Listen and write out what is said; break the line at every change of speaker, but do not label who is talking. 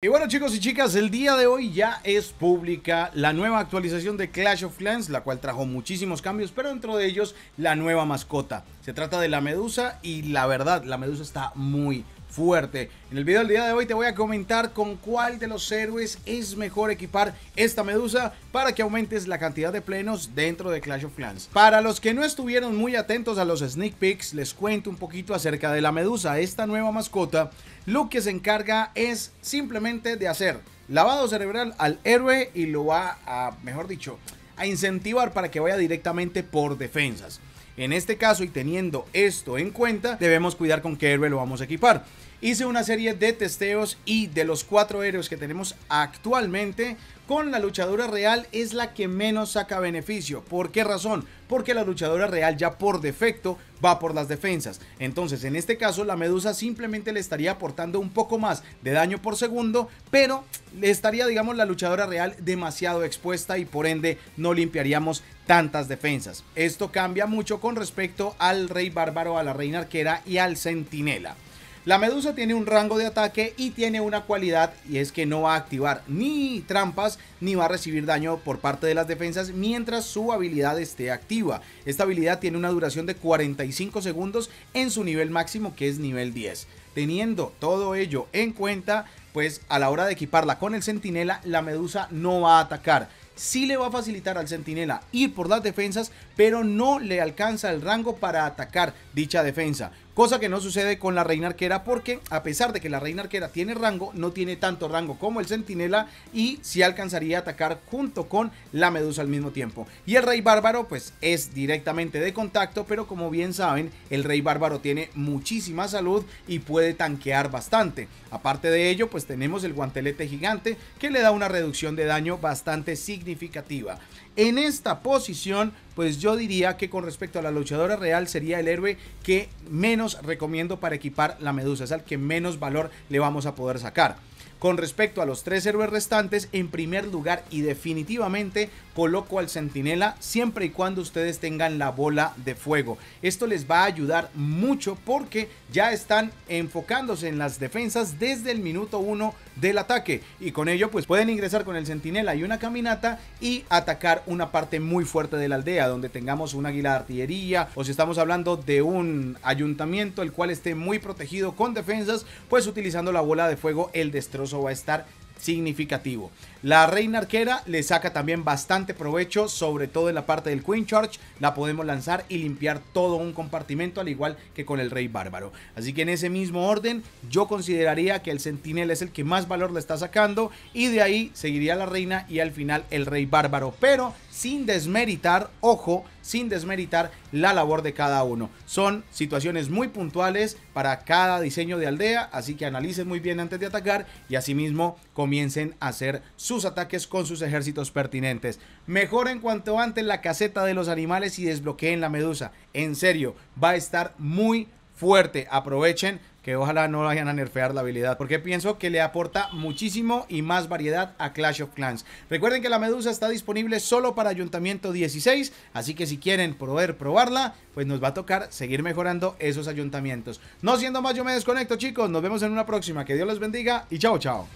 Y bueno chicos y chicas, el día de hoy ya es pública la nueva actualización de Clash of Clans, la cual trajo muchísimos cambios, pero dentro de ellos la nueva mascota. Se trata de la Medusa y la verdad, la Medusa está muy, fuerte. En el video del día de hoy te voy a comentar con cuál de los héroes es mejor equipar esta medusa para que aumentes la cantidad de plenos dentro de Clash of Clans. Para los que no estuvieron muy atentos a los sneak peeks, les cuento un poquito acerca de la medusa, esta nueva mascota. Lo que se encarga es simplemente de hacer lavado cerebral al héroe y lo va a, mejor dicho, a incentivar para que vaya directamente por defensas. En este caso y teniendo esto en cuenta, debemos cuidar con qué héroe lo vamos a equipar. Hice una serie de testeos y de los cuatro héroes que tenemos actualmente, con la luchadora real es la que menos saca beneficio. ¿Por qué razón? Porque la luchadora real ya por defecto va por las defensas. Entonces, en este caso, la medusa simplemente le estaría aportando un poco más de daño por segundo, pero le estaría, digamos, la luchadora real demasiado expuesta y por ende no limpiaríamos tantas defensas. Esto cambia mucho con respecto al rey bárbaro, a la reina arquera y al centinela. La medusa tiene un rango de ataque y tiene una cualidad y es que no va a activar ni trampas ni va a recibir daño por parte de las defensas mientras su habilidad esté activa. Esta habilidad tiene una duración de 45 segundos en su nivel máximo que es nivel 10. Teniendo todo ello en cuenta, pues a la hora de equiparla con el centinela, la medusa no va a atacar sí le va a facilitar al centinela ir por las defensas, pero no le alcanza el rango para atacar dicha defensa. Cosa que no sucede con la reina arquera porque a pesar de que la reina arquera tiene rango, no tiene tanto rango como el centinela y si sí alcanzaría a atacar junto con la medusa al mismo tiempo. Y el rey bárbaro pues es directamente de contacto, pero como bien saben, el rey bárbaro tiene muchísima salud y puede tanquear bastante. Aparte de ello pues tenemos el guantelete gigante que le da una reducción de daño bastante significativa. En esta posición pues yo diría que con respecto a la luchadora real sería el héroe que menos recomiendo para equipar la medusa, es al que menos valor le vamos a poder sacar. Con respecto a los tres héroes restantes, en primer lugar y definitivamente coloco al centinela siempre y cuando ustedes tengan la bola de fuego. Esto les va a ayudar mucho porque ya están enfocándose en las defensas desde el minuto 1 del ataque y con ello pues pueden ingresar con el centinela y una caminata y atacar una parte muy fuerte de la aldea donde tengamos un águila de artillería o si estamos hablando de un ayuntamiento el cual esté muy protegido con defensas pues utilizando la bola de fuego el destrozo va a estar significativo. La reina arquera le saca también bastante provecho, sobre todo en la parte del Queen Charge. La podemos lanzar y limpiar todo un compartimento, al igual que con el Rey Bárbaro. Así que en ese mismo orden, yo consideraría que el Sentinel es el que más valor le está sacando. Y de ahí seguiría la reina y al final el Rey Bárbaro. Pero sin desmeritar, ojo, sin desmeritar la labor de cada uno. Son situaciones muy puntuales para cada diseño de aldea, así que analicen muy bien antes de atacar y asimismo comiencen a hacer sus ataques con sus ejércitos pertinentes. Mejoren cuanto antes la caseta de los animales y desbloqueen la medusa. En serio, va a estar muy fuerte. Aprovechen que ojalá no vayan a nerfear la habilidad, porque pienso que le aporta muchísimo y más variedad a Clash of Clans. Recuerden que la medusa está disponible solo para Ayuntamiento 16, así que si quieren poder probarla, pues nos va a tocar seguir mejorando esos ayuntamientos. No siendo más, yo me desconecto chicos, nos vemos en una próxima, que Dios les bendiga y chao chao.